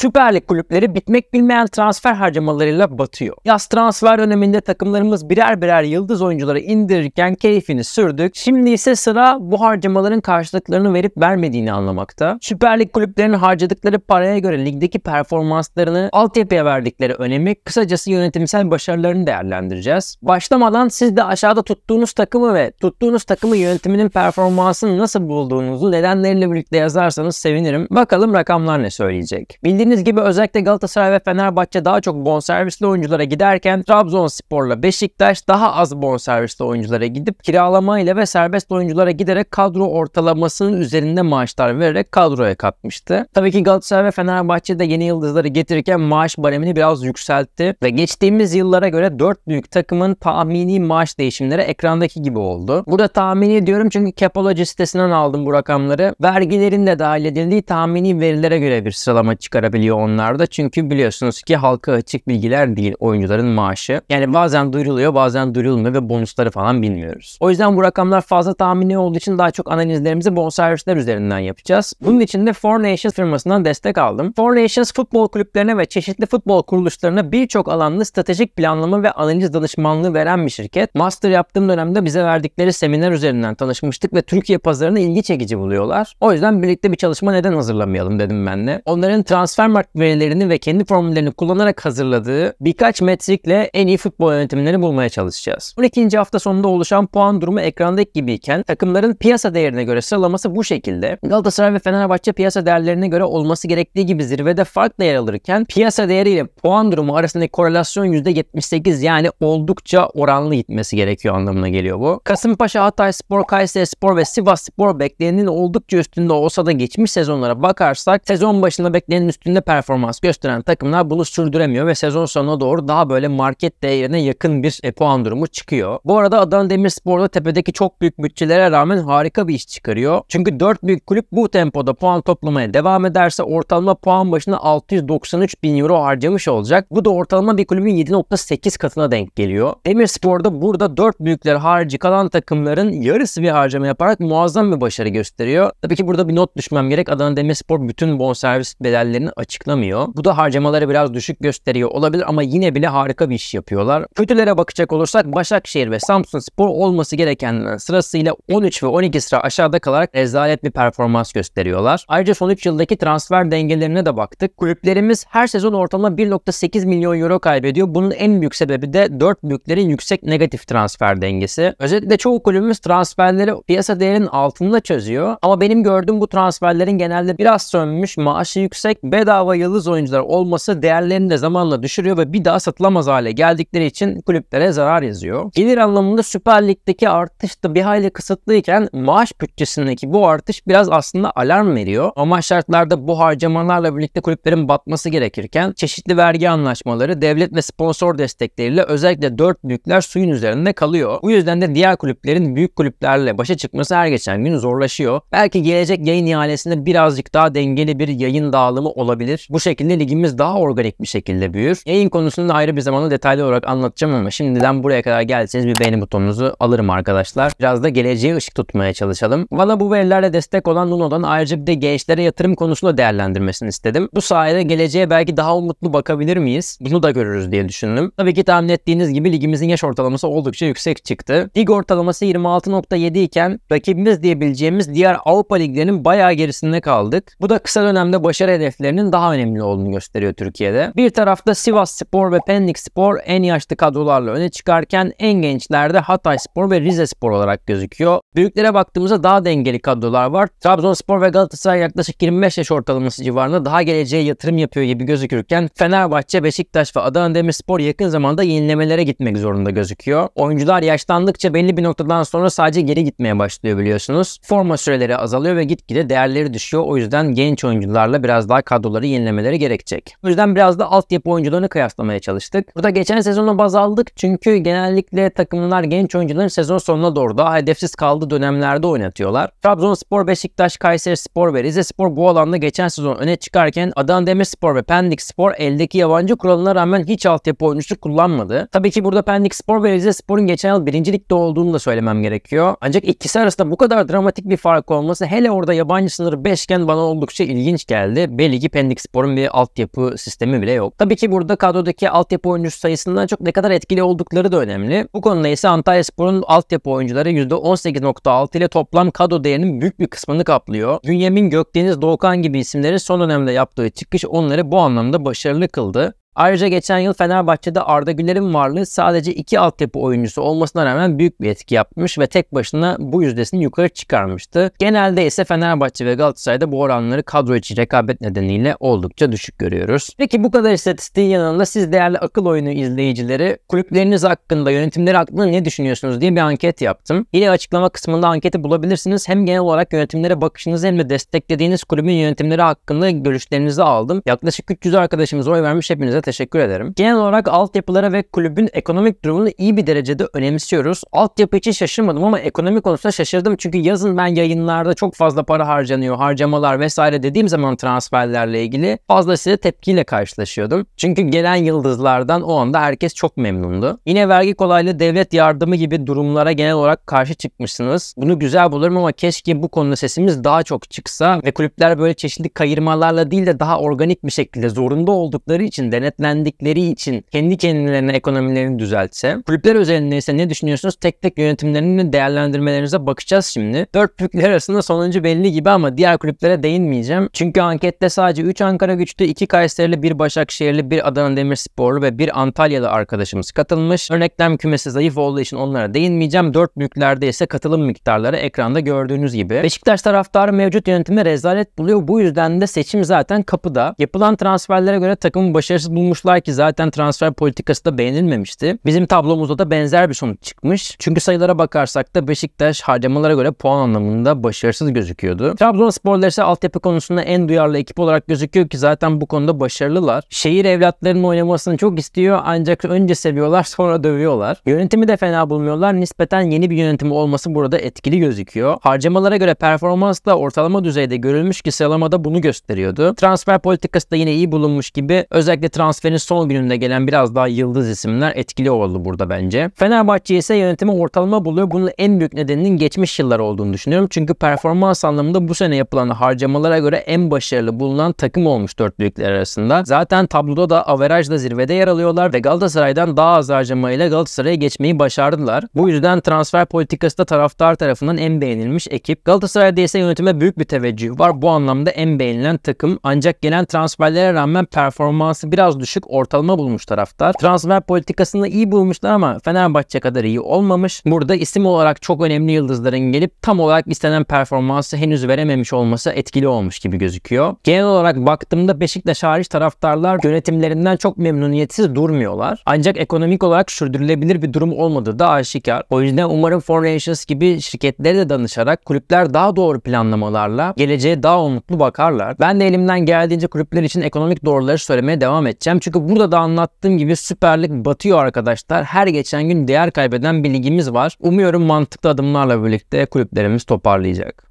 Süper Lig kulüpleri bitmek bilmeyen transfer harcamalarıyla batıyor. Yaz transfer döneminde takımlarımız birer birer yıldız oyuncuları indirirken keyfini sürdük. Şimdi ise sıra bu harcamaların karşılıklarını verip vermediğini anlamakta. Süper Lig kulüplerinin harcadıkları paraya göre ligdeki performanslarını altyapıya verdikleri önemi kısacası yönetimsel başarılarını değerlendireceğiz. Başlamadan siz de aşağıda tuttuğunuz takımı ve tuttuğunuz takımı yönetiminin performansını nasıl bulduğunuzu nedenleriyle birlikte yazarsanız sevinirim. Bakalım rakamlar ne söyleyecek. Bildiğiniz Bildiğiniz gibi özellikle Galatasaray ve Fenerbahçe daha çok bonservisli oyunculara giderken Trabzonspor'la Beşiktaş daha az bonservisli oyunculara gidip kiralama ile ve serbest oyunculara giderek kadro ortalamasının üzerinde maaşlar vererek kadroya katmıştı. Tabii ki Galatasaray ve Fenerbahçe de yeni yıldızları getirirken maaş baremini biraz yükseltti ve geçtiğimiz yıllara göre 4 büyük takımın tahmini maaş değişimleri ekrandaki gibi oldu. Burada tahmini diyorum çünkü Capology sitesinden aldım bu rakamları. Vergilerin de dahil edildiği tahmini verilere göre bir sıralama çıkarabilirim olabiliyor onlarda. Çünkü biliyorsunuz ki halka açık bilgiler değil oyuncuların maaşı. Yani bazen duyuruluyor bazen duyurulmuyor ve bonusları falan bilmiyoruz. O yüzden bu rakamlar fazla tahmini olduğu için daha çok analizlerimizi bonservisler üzerinden yapacağız. Bunun için de Four Nations firmasından destek aldım. Four Nations futbol kulüplerine ve çeşitli futbol kuruluşlarına birçok alanda stratejik planlama ve analiz danışmanlığı veren bir şirket. Master yaptığım dönemde bize verdikleri seminer üzerinden tanışmıştık ve Türkiye pazarını ilgi çekici buluyorlar. O yüzden birlikte bir çalışma neden hazırlamayalım dedim ben de. Onların transfer Fermark verilerini ve kendi formüllerini kullanarak hazırladığı birkaç metrikle en iyi futbol yönetimlerini bulmaya çalışacağız. 12. hafta sonunda oluşan puan durumu ekrandaki gibiyken takımların piyasa değerine göre sıralaması bu şekilde. Galatasaray ve Fenerbahçe piyasa değerlerine göre olması gerektiği gibi zirvede farkla yer alırken piyasa değeriyle puan durumu arasındaki korelasyon %78 yani oldukça oranlı gitmesi gerekiyor anlamına geliyor bu. Kasımpaşa, Hatay Spor, Kayseri Spor ve Sivas Spor beklenenin oldukça üstünde olsa da geçmiş sezonlara bakarsak sezon başında beklenenin üstünde üstünde performans gösteren takımlar bunu sürdüremiyor ve sezon sonuna doğru daha böyle market değerine yakın bir e, puan durumu çıkıyor. Bu arada Adana Demirspor da tepedeki çok büyük bütçelere rağmen harika bir iş çıkarıyor. Çünkü 4 büyük kulüp bu tempoda puan toplamaya devam ederse ortalama puan başına 693 bin euro harcamış olacak. Bu da ortalama bir kulübün 7.8 katına denk geliyor. Demirspor'da burada 4 büyükler harici kalan takımların yarısı bir harcama yaparak muazzam bir başarı gösteriyor. Tabii ki burada bir not düşmem gerek. Adana Demirspor bütün bonservis bedellerinin açıklamıyor. Bu da harcamaları biraz düşük gösteriyor olabilir ama yine bile harika bir iş yapıyorlar. Kötülere bakacak olursak Başakşehir ve Samsun Spor olması gerekenlerin sırasıyla 13 ve 12 sıra aşağıda kalarak rezalet bir performans gösteriyorlar. Ayrıca son 3 yıldaki transfer dengelerine de baktık. Kulüplerimiz her sezon ortalama 1.8 milyon euro kaybediyor. Bunun en büyük sebebi de 4 büyüklerin yüksek negatif transfer dengesi. Özellikle çoğu kulübümüz transferleri piyasa değerinin altında çözüyor. Ama benim gördüğüm bu transferlerin genelde biraz sönmüş, maaşı yüksek, bedava bedava yıldız oyuncular olması değerlerini de zamanla düşürüyor ve bir daha satılamaz hale geldikleri için kulüplere zarar yazıyor. Gelir anlamında Süper Lig'deki artış da bir hayli kısıtlıyken maaş bütçesindeki bu artış biraz aslında alarm veriyor. Ama şartlarda bu harcamalarla birlikte kulüplerin batması gerekirken çeşitli vergi anlaşmaları devlet ve sponsor destekleriyle özellikle dört büyükler suyun üzerinde kalıyor. Bu yüzden de diğer kulüplerin büyük kulüplerle başa çıkması her geçen gün zorlaşıyor. Belki gelecek yayın ihalesinde birazcık daha dengeli bir yayın dağılımı olabilir yenilir. Bu şekilde ligimiz daha organik bir şekilde büyür. Yayın konusunu da ayrı bir zamanda detaylı olarak anlatacağım ama şimdiden buraya kadar geldiyseniz bir beğeni butonunuzu alırım arkadaşlar. Biraz da geleceğe ışık tutmaya çalışalım. Valla bu verilerle destek olan Nuno'dan ayrıca bir de gençlere yatırım konusunda değerlendirmesini istedim. Bu sayede geleceğe belki daha umutlu bakabilir miyiz? Bunu da görürüz diye düşündüm. Tabii ki tahmin ettiğiniz gibi ligimizin yaş ortalaması oldukça yüksek çıktı. Lig ortalaması 26.7 iken rakibimiz diyebileceğimiz diğer Avrupa liglerinin bayağı gerisinde kaldık. Bu da kısa dönemde başarı hedeflerinin daha önemli olduğunu gösteriyor Türkiye'de. Bir tarafta Sivas Spor ve Pendik Spor en yaşlı kadrolarla öne çıkarken en gençlerde Hatay Spor ve Rize Spor olarak gözüküyor. Büyüklere baktığımızda daha dengeli kadrolar var. Trabzonspor ve Galatasaray yaklaşık 25 yaş ortalaması civarında daha geleceğe yatırım yapıyor gibi gözükürken Fenerbahçe, Beşiktaş ve Adana Demirspor yakın zamanda yenilemelere gitmek zorunda gözüküyor. Oyuncular yaşlandıkça belli bir noktadan sonra sadece geri gitmeye başlıyor biliyorsunuz. Forma süreleri azalıyor ve gitgide değerleri düşüyor. O yüzden genç oyuncularla biraz daha kadroları kadroları yenilemeleri gerekecek. O yüzden biraz da altyapı oyuncularını kıyaslamaya çalıştık. Burada geçen sezonu baz aldık çünkü genellikle takımlar genç oyuncuların sezon sonuna doğru daha hedefsiz kaldığı dönemlerde oynatıyorlar. Trabzonspor, Beşiktaş, Kayserispor ve Spor bu alanda geçen sezon öne çıkarken Adana Demirspor ve Pendikspor eldeki yabancı kuralına rağmen hiç altyapı oyuncusu kullanmadı. Tabii ki burada Pendikspor ve Spor'un geçen yıl birincilikte olduğunu da söylemem gerekiyor. Ancak ikisi arasında bu kadar dramatik bir fark olması hele orada yabancı sınırı 5 bana oldukça ilginç geldi. Belli ki Pendik Pendik Spor'un bir altyapı sistemi bile yok. Tabii ki burada kadrodaki altyapı oyuncusu sayısından çok ne kadar etkili oldukları da önemli. Bu konuda ise Antalya Spor'un altyapı oyuncuları %18.6 ile toplam kadro değerinin büyük bir kısmını kaplıyor. Bünyamin Gökdeniz, Doğukan gibi isimlerin son dönemde yaptığı çıkış onları bu anlamda başarılı kıldı. Ayrıca geçen yıl Fenerbahçe'de Arda Güler'in varlığı sadece iki altyapı oyuncusu olmasına rağmen büyük bir etki yapmış ve tek başına bu yüzdesini yukarı çıkarmıştı. Genelde ise Fenerbahçe ve Galatasaray'da bu oranları kadro içi rekabet nedeniyle oldukça düşük görüyoruz. Peki bu kadar istatistiğin yanında siz değerli akıl oyunu izleyicileri kulüpleriniz hakkında, yönetimleri hakkında ne düşünüyorsunuz diye bir anket yaptım. Yine açıklama kısmında anketi bulabilirsiniz. Hem genel olarak yönetimlere bakışınızı hem de desteklediğiniz kulübün yönetimleri hakkında görüşlerinizi aldım. Yaklaşık 300 arkadaşımız oy vermiş hepinize teşekkür ederim. Genel olarak altyapılara ve kulübün ekonomik durumunu iyi bir derecede önemsiyoruz. Altyapı için şaşırmadım ama ekonomik konusunda şaşırdım. Çünkü yazın ben yayınlarda çok fazla para harcanıyor, harcamalar vesaire dediğim zaman transferlerle ilgili fazlasıyla tepkiyle karşılaşıyordum. Çünkü gelen yıldızlardan o anda herkes çok memnundu. Yine vergi kolaylığı devlet yardımı gibi durumlara genel olarak karşı çıkmışsınız. Bunu güzel bulurum ama keşke bu konuda sesimiz daha çok çıksa ve kulüpler böyle çeşitli kayırmalarla değil de daha organik bir şekilde zorunda oldukları için dene denetlendikleri için kendi kendilerine ekonomilerini düzeltse. Kulüpler özelinde ise ne düşünüyorsunuz? Tek tek yönetimlerini değerlendirmelerinize bakacağız şimdi. Dört büyükler arasında sonuncu belli gibi ama diğer kulüplere değinmeyeceğim. Çünkü ankette sadece 3 Ankara güçlü, 2 Kayserili, 1 Başakşehirli, 1 Adana Demirsporlu ve 1 Antalyalı arkadaşımız katılmış. Örneklem kümesi zayıf olduğu için onlara değinmeyeceğim. Dört büyüklerde ise katılım miktarları ekranda gördüğünüz gibi. Beşiktaş taraftarı mevcut yönetime rezalet buluyor. Bu yüzden de seçim zaten kapıda. Yapılan transferlere göre takımın başarısız bulmuşlar ki zaten transfer politikası da beğenilmemişti. Bizim tablomuzda da benzer bir sonuç çıkmış. Çünkü sayılara bakarsak da Beşiktaş harcamalara göre puan anlamında başarısız gözüküyordu. Trabzonspor'da ise altyapı konusunda en duyarlı ekip olarak gözüküyor ki zaten bu konuda başarılılar. Şehir evlatlarının oynamasını çok istiyor ancak önce seviyorlar sonra dövüyorlar. Yönetimi de fena bulmuyorlar. Nispeten yeni bir yönetimi olması burada etkili gözüküyor. Harcamalara göre performans da ortalama düzeyde görülmüş ki sıralamada bunu gösteriyordu. Transfer politikası da yine iyi bulunmuş gibi özellikle transfer transferin son gününde gelen biraz daha yıldız isimler etkili oldu burada bence. Fenerbahçe ise yönetimi ortalama buluyor. Bunun en büyük nedeninin geçmiş yıllar olduğunu düşünüyorum. Çünkü performans anlamında bu sene yapılan harcamalara göre en başarılı bulunan takım olmuş dört büyükler arasında. Zaten tabloda da averajla zirvede yer alıyorlar ve Galatasaray'dan daha az harcamayla Galatasaray'a geçmeyi başardılar. Bu yüzden transfer politikası da taraftar tarafından en beğenilmiş ekip. Galatasaray'da ise yönetime büyük bir teveccüh var. Bu anlamda en beğenilen takım. Ancak gelen transferlere rağmen performansı biraz düşük ortalama bulmuş taraftar. Transfer politikasını iyi bulmuşlar ama Fenerbahçe kadar iyi olmamış. Burada isim olarak çok önemli yıldızların gelip tam olarak istenen performansı henüz verememiş olması etkili olmuş gibi gözüküyor. Genel olarak baktığımda Beşiktaş hariç taraftarlar yönetimlerinden çok memnuniyetsiz durmuyorlar. Ancak ekonomik olarak sürdürülebilir bir durum olmadığı da aşikar. O yüzden umarım Fornations gibi şirketlere de danışarak kulüpler daha doğru planlamalarla geleceğe daha umutlu bakarlar. Ben de elimden geldiğince kulüpler için ekonomik doğruları söylemeye devam edeceğim geçeceğim. Çünkü burada da anlattığım gibi süperlik batıyor arkadaşlar. Her geçen gün değer kaybeden bir ligimiz var. Umuyorum mantıklı adımlarla birlikte kulüplerimiz toparlayacak.